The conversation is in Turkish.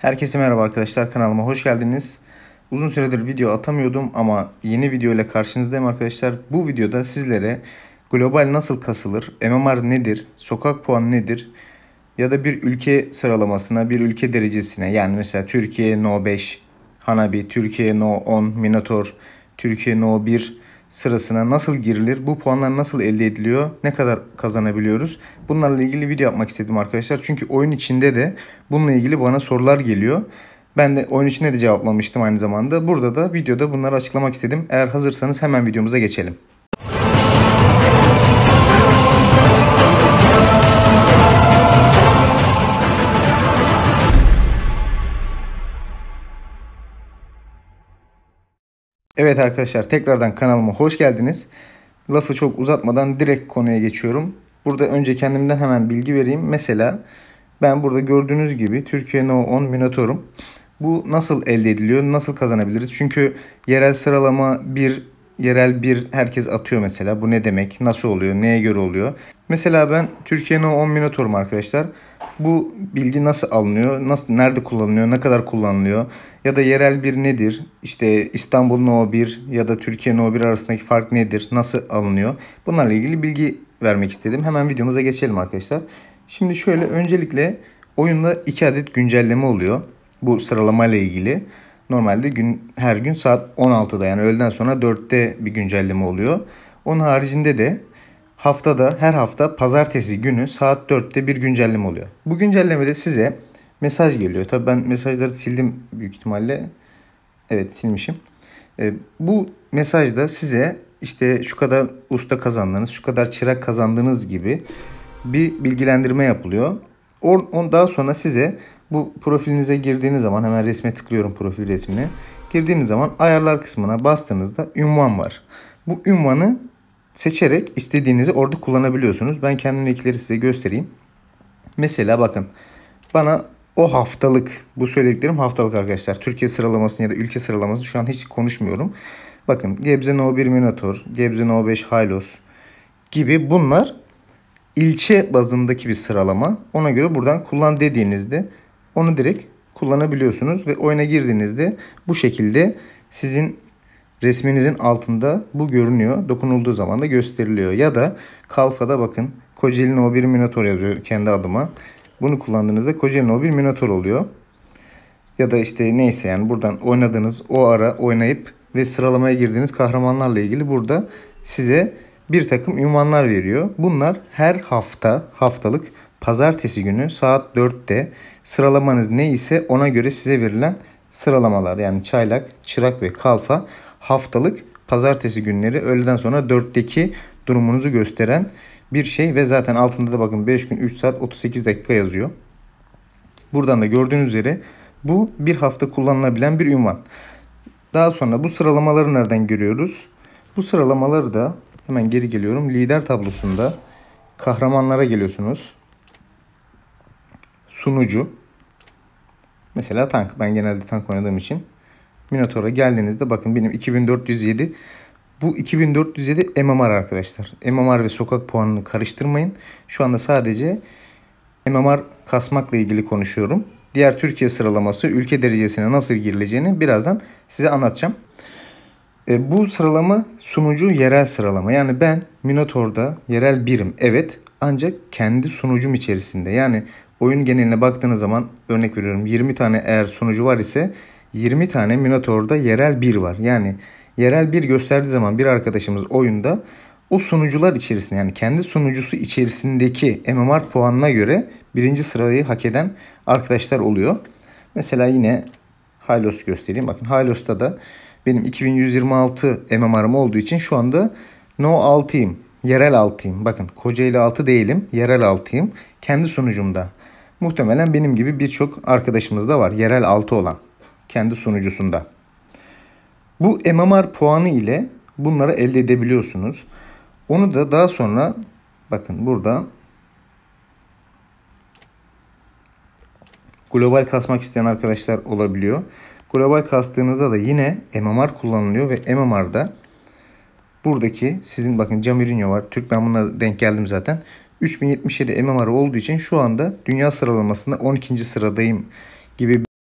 Herkese merhaba arkadaşlar kanalıma hoş geldiniz. Uzun süredir video atamıyordum ama yeni video ile karşınızdayım arkadaşlar. Bu videoda sizlere global nasıl kasılır, MMR nedir, sokak puan nedir ya da bir ülke sıralamasına, bir ülke derecesine yani mesela Türkiye No 5, Hanabi, Türkiye No 10, Minotor, Türkiye No 1 sırasına nasıl girilir, bu puanlar nasıl elde ediliyor, ne kadar kazanabiliyoruz. Bunlarla ilgili video yapmak istedim arkadaşlar. Çünkü oyun içinde de bununla ilgili bana sorular geliyor. Ben de oyun içinde de cevaplamıştım aynı zamanda. Burada da videoda bunları açıklamak istedim. Eğer hazırsanız hemen videomuza geçelim. Evet arkadaşlar tekrardan kanalıma hoş geldiniz. Lafı çok uzatmadan direkt konuya geçiyorum. Burada önce kendimden hemen bilgi vereyim. Mesela ben burada gördüğünüz gibi Türkiye No 10 Minotorum. Bu nasıl elde ediliyor? Nasıl kazanabiliriz? Çünkü yerel sıralama bir yerel bir herkes atıyor mesela. Bu ne demek? Nasıl oluyor? Neye göre oluyor? Mesela ben Türkiye'nin o 10 Minotaur'um arkadaşlar. Bu bilgi nasıl alınıyor? Nasıl nerede kullanılıyor? Ne kadar kullanılıyor? Ya da yerel bir nedir? İşte İstanbul'un O1 ya da Türkiye'nin O1 arasındaki fark nedir? Nasıl alınıyor? Bunlarla ilgili bilgi vermek istedim. Hemen videomuza geçelim arkadaşlar. Şimdi şöyle öncelikle oyunda 2 adet güncelleme oluyor. Bu sıralama ile ilgili. Normalde gün her gün saat 16'da yani öğleden sonra 4'te bir güncelleme oluyor. Onun haricinde de haftada her hafta pazartesi günü saat 4'te bir güncelleme oluyor. Bu güncellemede size mesaj geliyor. Tabii ben mesajları sildim büyük ihtimalle. Evet silmişim. Ee, bu mesajda size işte şu kadar usta kazandınız, şu kadar çırak kazandınız gibi bir bilgilendirme yapılıyor. Or, on, daha sonra size bu profilinize girdiğiniz zaman hemen resme tıklıyorum profil resmine. Girdiğiniz zaman ayarlar kısmına bastığınızda ünvan var. Bu ünvanı seçerek istediğinizi orada kullanabiliyorsunuz. Ben kendimdekileri size göstereyim. Mesela bakın bana o haftalık bu söylediklerim haftalık arkadaşlar. Türkiye sıralamasını ya da ülke sıralamasını şu an hiç konuşmuyorum. Bakın Gebze No 1 Minator, Gebze No 5 Haylos gibi bunlar ilçe bazındaki bir sıralama. Ona göre buradan kullan dediğinizde onu direkt kullanabiliyorsunuz ve oyuna girdiğinizde bu şekilde sizin resminizin altında bu görünüyor. Dokunulduğu zaman da gösteriliyor. Ya da Kalfa'da bakın Kocelin O1 Minotaur yazıyor kendi adıma. Bunu kullandığınızda Kocelin O1 Minotaur oluyor. Ya da işte neyse yani buradan oynadığınız o ara oynayıp ve sıralamaya girdiğiniz kahramanlarla ilgili burada size bir takım ünvanlar veriyor. Bunlar her hafta haftalık pazartesi günü saat 4'te sıralamanız ne ise ona göre size verilen sıralamalar yani çaylak, çırak ve kalfa haftalık pazartesi günleri öğleden sonra 4'teki durumunuzu gösteren bir şey ve zaten altında da bakın 5 gün 3 saat 38 dakika yazıyor. Buradan da gördüğünüz üzere bu bir hafta kullanılabilen bir ünvan. Daha sonra bu sıralamaları nereden görüyoruz? Bu sıralamaları da hemen geri geliyorum. Lider tablosunda kahramanlara geliyorsunuz sunucu mesela tank ben genelde tank oynadığım için Minotaur'a geldiğinizde bakın benim 2407 bu 2407 MMR arkadaşlar. MMR ve sokak puanını karıştırmayın. Şu anda sadece MMR kasmakla ilgili konuşuyorum. Diğer Türkiye sıralaması ülke derecesine nasıl girileceğini birazdan size anlatacağım. E, bu sıralama sunucu yerel sıralama. Yani ben Minotaur'da yerel birim evet ancak kendi sunucum içerisinde. Yani Oyun geneline baktığınız zaman örnek veriyorum 20 tane eğer sonucu var ise 20 tane Minotaur'da yerel 1 var. Yani yerel 1 gösterdiği zaman bir arkadaşımız oyunda o sunucular içerisinde yani kendi sunucusu içerisindeki MMR puanına göre birinci sırayı hak eden arkadaşlar oluyor. Mesela yine Halos göstereyim. Bakın Halos'ta da benim 2126 MMR'ım olduğu için şu anda No 6'yım. Yerel 6'yım. Bakın Kocaeli 6 değilim. Yerel 6'yım. Kendi sunucumda. Muhtemelen benim gibi birçok arkadaşımız da var. Yerel 6 olan kendi sunucusunda. Bu MMR puanı ile bunları elde edebiliyorsunuz. Onu da daha sonra bakın burada global kasmak isteyen arkadaşlar olabiliyor. Global kastığınızda da yine MMR kullanılıyor ve MMR'da buradaki sizin bakın Camirinho var. Türk ben buna denk geldim zaten. 3077 MMR olduğu için şu anda dünya sıralamasında 12. sıradayım gibi